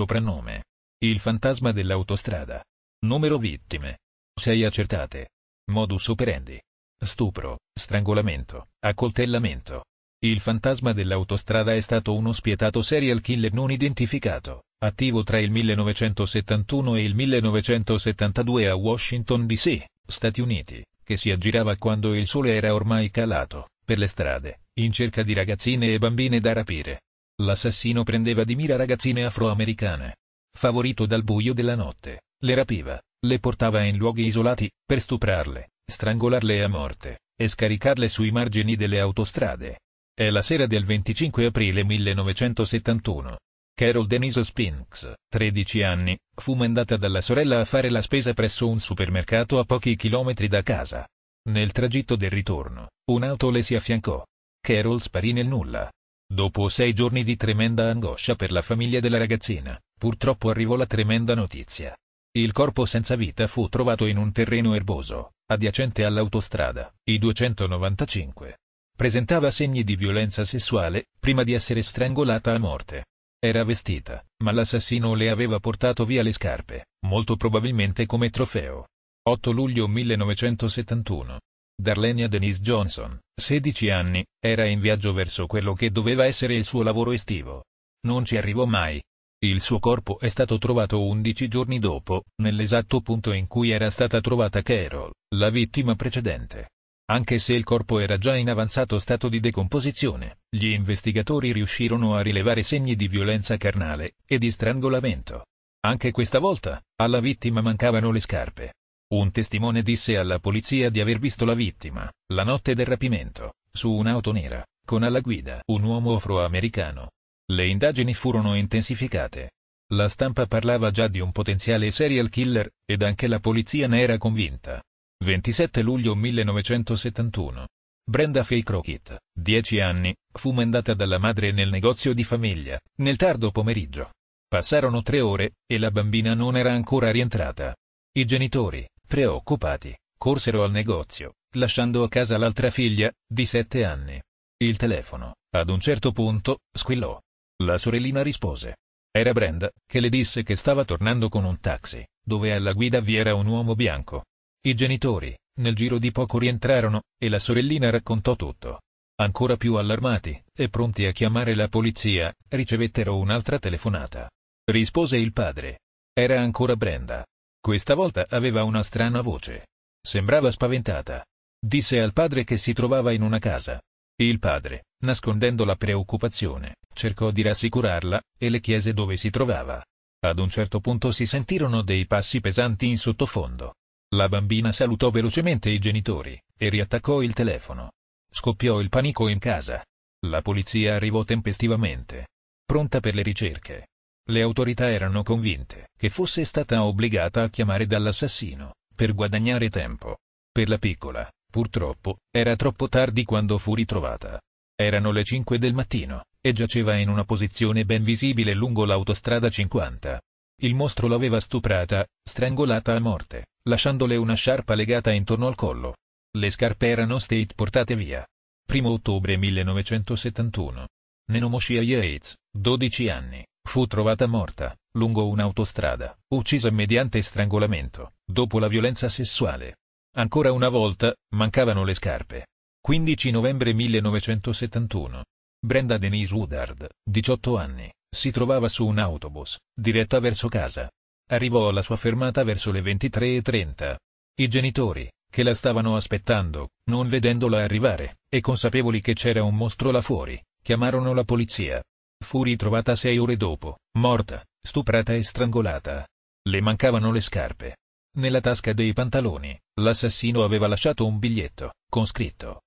Soprannome. Il fantasma dell'autostrada. Numero vittime. 6 accertate. Modus operandi. Stupro, strangolamento, accoltellamento. Il fantasma dell'autostrada è stato uno spietato serial killer non identificato, attivo tra il 1971 e il 1972 a Washington DC, Stati Uniti, che si aggirava quando il sole era ormai calato, per le strade, in cerca di ragazzine e bambine da rapire. L'assassino prendeva di mira ragazzine afroamericane. Favorito dal buio della notte, le rapiva, le portava in luoghi isolati, per stuprarle, strangolarle a morte, e scaricarle sui margini delle autostrade. È la sera del 25 aprile 1971. Carol Denise Spinks, 13 anni, fu mandata dalla sorella a fare la spesa presso un supermercato a pochi chilometri da casa. Nel tragitto del ritorno, un'auto le si affiancò. Carol sparì nel nulla, Dopo sei giorni di tremenda angoscia per la famiglia della ragazzina, purtroppo arrivò la tremenda notizia. Il corpo senza vita fu trovato in un terreno erboso, adiacente all'autostrada, I-295. Presentava segni di violenza sessuale, prima di essere strangolata a morte. Era vestita, ma l'assassino le aveva portato via le scarpe, molto probabilmente come trofeo. 8 luglio 1971. Darlene Denise Johnson, 16 anni, era in viaggio verso quello che doveva essere il suo lavoro estivo. Non ci arrivò mai. Il suo corpo è stato trovato 11 giorni dopo, nell'esatto punto in cui era stata trovata Carol, la vittima precedente. Anche se il corpo era già in avanzato stato di decomposizione, gli investigatori riuscirono a rilevare segni di violenza carnale e di strangolamento. Anche questa volta, alla vittima mancavano le scarpe. Un testimone disse alla polizia di aver visto la vittima, la notte del rapimento, su un'auto nera, con alla guida un uomo afroamericano. Le indagini furono intensificate. La stampa parlava già di un potenziale serial killer, ed anche la polizia ne era convinta. 27 luglio 1971. Brenda Faye Crockett, 10 anni, fu mandata dalla madre nel negozio di famiglia, nel tardo pomeriggio. Passarono tre ore, e la bambina non era ancora rientrata. I genitori, Preoccupati, corsero al negozio, lasciando a casa l'altra figlia, di sette anni. Il telefono, ad un certo punto, squillò. La sorellina rispose. Era Brenda, che le disse che stava tornando con un taxi, dove alla guida vi era un uomo bianco. I genitori, nel giro di poco rientrarono, e la sorellina raccontò tutto. Ancora più allarmati, e pronti a chiamare la polizia, ricevettero un'altra telefonata. Rispose il padre. Era ancora Brenda. Questa volta aveva una strana voce. Sembrava spaventata. Disse al padre che si trovava in una casa. Il padre, nascondendo la preoccupazione, cercò di rassicurarla e le chiese dove si trovava. Ad un certo punto si sentirono dei passi pesanti in sottofondo. La bambina salutò velocemente i genitori e riattaccò il telefono. Scoppiò il panico in casa. La polizia arrivò tempestivamente, pronta per le ricerche. Le autorità erano convinte che fosse stata obbligata a chiamare dall'assassino, per guadagnare tempo. Per la piccola, purtroppo, era troppo tardi quando fu ritrovata. Erano le 5 del mattino, e giaceva in una posizione ben visibile lungo l'autostrada 50. Il mostro l'aveva stuprata, strangolata a morte, lasciandole una sciarpa legata intorno al collo. Le scarpe erano state portate via. 1 ottobre 1971. Nenomoshia Yates, 12 anni, Fu trovata morta, lungo un'autostrada, uccisa mediante strangolamento, dopo la violenza sessuale. Ancora una volta, mancavano le scarpe. 15 novembre 1971. Brenda Denise Woodard, 18 anni, si trovava su un autobus, diretta verso casa. Arrivò alla sua fermata verso le 23.30. I genitori, che la stavano aspettando, non vedendola arrivare, e consapevoli che c'era un mostro là fuori, chiamarono la polizia. Fu ritrovata sei ore dopo, morta, stuprata e strangolata. Le mancavano le scarpe. Nella tasca dei pantaloni, l'assassino aveva lasciato un biglietto, con scritto.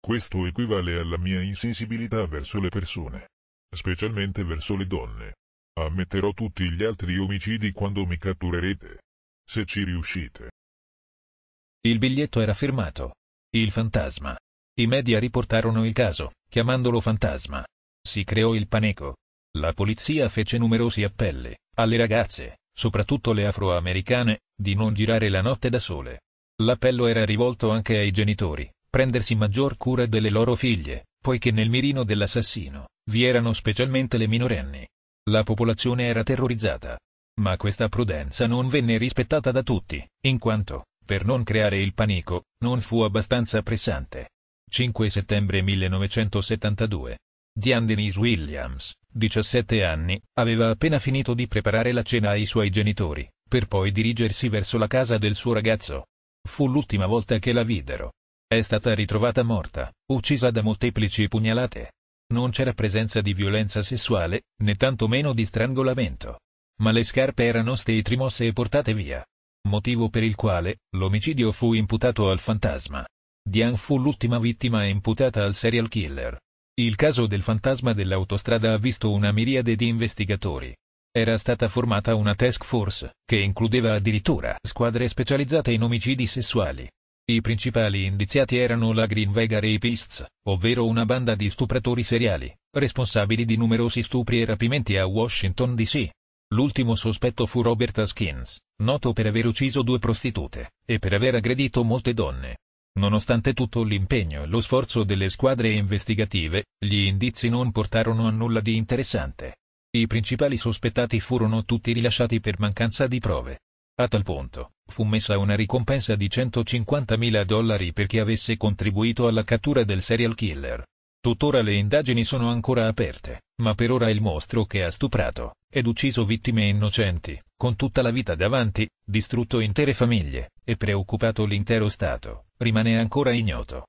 Questo equivale alla mia insensibilità verso le persone. Specialmente verso le donne. Ammetterò tutti gli altri omicidi quando mi catturerete. Se ci riuscite. Il biglietto era firmato. Il fantasma. I media riportarono il caso, chiamandolo fantasma si creò il panico. La polizia fece numerosi appelli alle ragazze, soprattutto le afroamericane, di non girare la notte da sole. L'appello era rivolto anche ai genitori, prendersi maggior cura delle loro figlie, poiché nel mirino dell'assassino vi erano specialmente le minorenni. La popolazione era terrorizzata. Ma questa prudenza non venne rispettata da tutti, in quanto, per non creare il panico, non fu abbastanza pressante. 5 settembre 1972 Diane Denise Williams, 17 anni, aveva appena finito di preparare la cena ai suoi genitori, per poi dirigersi verso la casa del suo ragazzo. Fu l'ultima volta che la videro. È stata ritrovata morta, uccisa da molteplici pugnalate. Non c'era presenza di violenza sessuale, né tantomeno di strangolamento. Ma le scarpe erano state rimosse e portate via. Motivo per il quale, l'omicidio fu imputato al fantasma. Diane fu l'ultima vittima imputata al serial killer. Il caso del fantasma dell'autostrada ha visto una miriade di investigatori. Era stata formata una task force, che includeva addirittura squadre specializzate in omicidi sessuali. I principali indiziati erano la Green Vega Rapists, ovvero una banda di stupratori seriali, responsabili di numerosi stupri e rapimenti a Washington D.C. L'ultimo sospetto fu Robert Askins, noto per aver ucciso due prostitute, e per aver aggredito molte donne. Nonostante tutto l'impegno e lo sforzo delle squadre investigative, gli indizi non portarono a nulla di interessante. I principali sospettati furono tutti rilasciati per mancanza di prove. A tal punto, fu messa una ricompensa di 150.000 dollari per chi avesse contribuito alla cattura del serial killer. Tuttora le indagini sono ancora aperte, ma per ora il mostro che ha stuprato, ed ucciso vittime innocenti, con tutta la vita davanti, distrutto intere famiglie, e preoccupato l'intero Stato, rimane ancora ignoto.